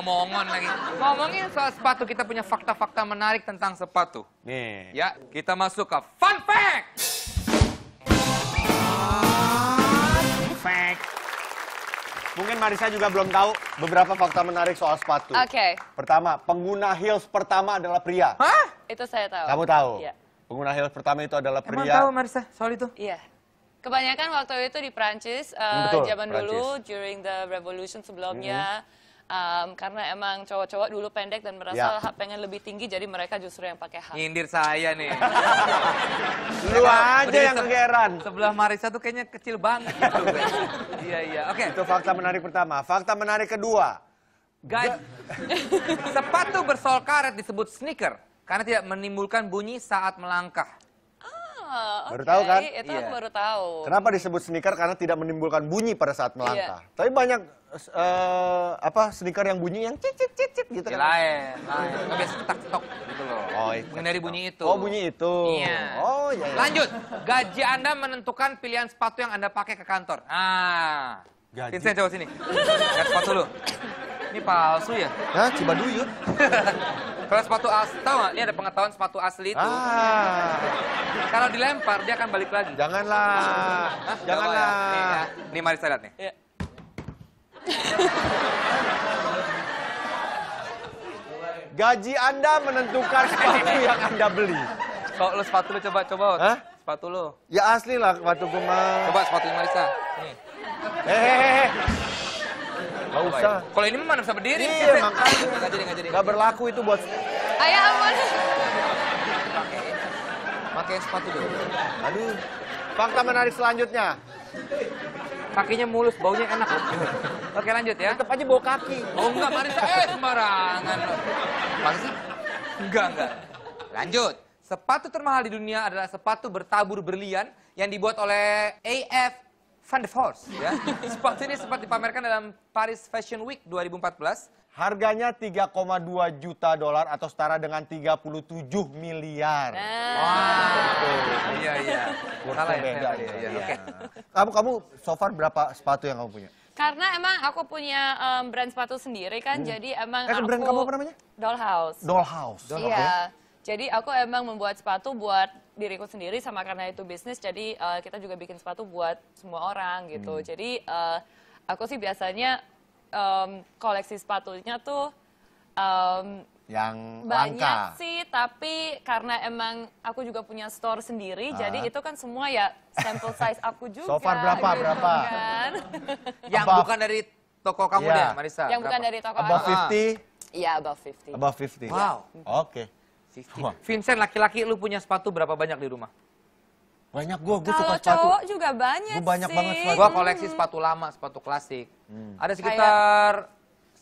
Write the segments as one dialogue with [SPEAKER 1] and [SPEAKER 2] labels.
[SPEAKER 1] ngomongin lagi. Ngomongin soal sepatu, kita punya fakta-fakta menarik tentang sepatu. Nih. Ya, kita masuk ke fun fact. Mungkin Marisa juga
[SPEAKER 2] belum tahu beberapa fakta menarik soal sepatu. Oke. Okay. Pertama, pengguna heels pertama adalah pria. Hah?
[SPEAKER 3] Itu saya tahu. Kamu tahu? Iya.
[SPEAKER 2] Pengguna heels pertama itu adalah pria. Emang tahu
[SPEAKER 1] Marisa soal itu? Iya.
[SPEAKER 3] Kebanyakan waktu itu di Prancis, uh, eh, zaman Prancis. dulu, during the revolution sebelumnya, hmm um, karena emang cowok-cowok dulu pendek dan merasa ya. pengen lebih tinggi jadi mereka justru yang pakai hak.
[SPEAKER 1] Nyindir saya nih.
[SPEAKER 2] Lu aja yang
[SPEAKER 1] kegeran. Sebelah Marisa tuh kayaknya kecil
[SPEAKER 2] banget gitu.
[SPEAKER 1] Iya iya.
[SPEAKER 2] Oke. Okay. Itu fakta menarik pertama. Fakta menarik kedua.
[SPEAKER 1] Guys, sepatu bersol karet disebut sneaker karena tidak menimbulkan bunyi saat melangkah okay.
[SPEAKER 2] Oh, baru tahu kan? Itu iya. aku baru
[SPEAKER 1] tahu. Kenapa
[SPEAKER 2] disebut sneaker? Karena tidak menimbulkan bunyi pada saat iya. melangkah. Iya. Tapi banyak uh, apa sneaker yang bunyi yang cicit
[SPEAKER 1] cicit gitu kan? Lain, lain. Nah, biasa ketak gitu loh. Oh, itu. Mengenai bunyi
[SPEAKER 2] itu. Oh, bunyi itu. Iya.
[SPEAKER 1] Oh, iya. iya. Lanjut, gaji Anda menentukan pilihan sepatu yang Anda pakai ke kantor. Ah. Gaji. Sini, coba sini. Lihat sepatu lu. Ini palsu ya?
[SPEAKER 2] Hah, coba duyut.
[SPEAKER 1] Kalau sepatu asli, tahu nggak? Ini ada pengetahuan sepatu asli itu.
[SPEAKER 2] Ah.
[SPEAKER 1] Kalau dilempar dia akan balik lagi. Janganlah. Hah? Janganlah. ini nih, ya. nih mari saya lihat nih. Iya.
[SPEAKER 2] Gaji Anda menentukan sepatu yang Anda beli.
[SPEAKER 1] Kalau lo sepatu lo coba coba. Hah? Sepatu lo.
[SPEAKER 2] Ya asli lah sepatu gue mah. Coba sepatu
[SPEAKER 1] Marisa. Nih.
[SPEAKER 2] Hehehe. Eh, eh.
[SPEAKER 1] Gak usah. Kalau ini mana bisa berdiri. Iya, makanya. Gak jadi, gak jadi. Gak berlaku itu buat... Ayah ampun. Pakai sepatu dulu. Aduh. Fakta menarik selanjutnya. Kakinya mulus, baunya enak Oke lanjut ya. Tetap aja bawa kaki. Oh enggak, saya Eh, sembarangan loh. Enggak, enggak. Lanjut. Sepatu termahal di dunia adalah sepatu bertabur berlian yang dibuat oleh AF Van de Force ya. Spot ini sempat dipamerkan dalam Paris Fashion Week 2014.
[SPEAKER 2] Harganya 3,2 juta dolar atau setara dengan 37 miliar.
[SPEAKER 1] Wah, Wow. Iya iya. Kurang ya, beda. Ya. Ya. Iya, iya. Okay.
[SPEAKER 2] Kamu kamu so far berapa sepatu yang kamu punya?
[SPEAKER 3] Karena emang aku punya um, brand sepatu sendiri kan, hmm. jadi emang eh, aku... brand kamu apa namanya? Dollhouse. Dollhouse. Iya. Iya. Okay. Jadi aku emang membuat sepatu buat diriku sendiri sama karena itu bisnis jadi uh, kita juga bikin sepatu buat semua orang gitu hmm. jadi uh, aku sih biasanya um, koleksi sepatunya tuh um,
[SPEAKER 2] yang banyak langka. sih
[SPEAKER 3] tapi karena emang aku juga punya store sendiri uh. jadi itu kan semua ya sample size aku juga so far berapa gitu, berapa kan?
[SPEAKER 1] yang above. bukan dari toko kamu yeah. deh Marisa yang berapa? bukan dari toko above aku.
[SPEAKER 3] 50 iya above 50 above
[SPEAKER 1] 50 wow oke okay. Wah. Vincent laki-laki lu punya sepatu berapa banyak di rumah? Banyak gue, gue suka sepatu. Kalau cowok
[SPEAKER 3] juga banyak Gue banyak banget sepatu. Gue koleksi sepatu
[SPEAKER 1] lama, sepatu klasik. Hmm. Ada sekitar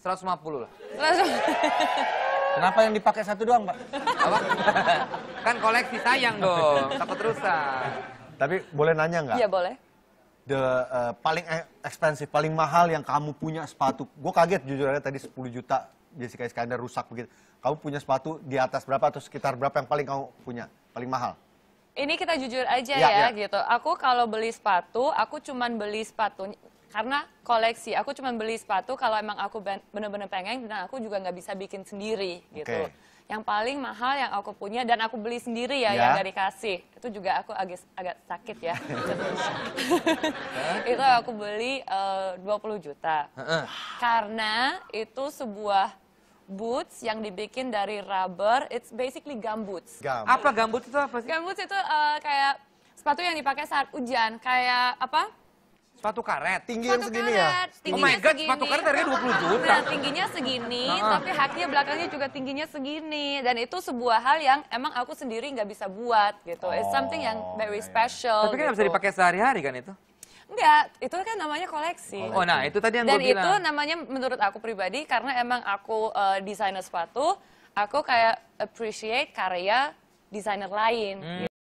[SPEAKER 1] Kayak... 150 lah. Kenapa yang dipakai satu doang, Pak? Apa? kan koleksi sayang dong, takut rusak.
[SPEAKER 2] Tapi boleh nanya nggak? Iya boleh. The uh, paling ekspensif, paling mahal yang kamu punya sepatu. Gue kaget jujur aja tadi 10 juta Jessica Iskandar rusak begitu. Kamu punya sepatu di atas berapa atau sekitar berapa yang paling kamu punya? Paling mahal?
[SPEAKER 3] Ini kita jujur aja ya, ya, ya. gitu. Aku kalau beli sepatu, aku cuman beli sepatu karena koleksi. Aku cuman beli sepatu kalau emang aku bener-bener pengen dan aku juga nggak bisa bikin sendiri gitu. Okay. Yang paling mahal yang aku punya dan aku beli sendiri ya, ya. yang dari kasih Itu juga aku agak agak sakit ya. itu aku beli eh, uh, 20 juta. karena itu sebuah boots yang dibikin dari rubber. It's basically gambuts. Gum. Apa gambut itu apa sih? Gambut itu uh, kayak sepatu yang dipakai saat hujan. Kayak apa?
[SPEAKER 1] Sepatu karet. Tinggi yang oh segini karet. ya? Tingginya oh my God, segini. sepatu karet harganya 20 juta. Nah, tingginya
[SPEAKER 3] segini, tapi haknya belakangnya juga tingginya segini. Dan itu sebuah hal yang emang aku sendiri nggak bisa buat gitu. Oh, It's something yang oh, very iya, iya. special. Tapi kan gitu. bisa
[SPEAKER 1] dipakai sehari-hari kan itu?
[SPEAKER 3] Enggak, itu kan namanya koleksi. Oh, oh nah itu tadi yang Dan gue bilang. Dan itu namanya menurut aku pribadi karena emang aku uh, desainer sepatu, aku kayak appreciate karya desainer lain. Hmm. Gitu.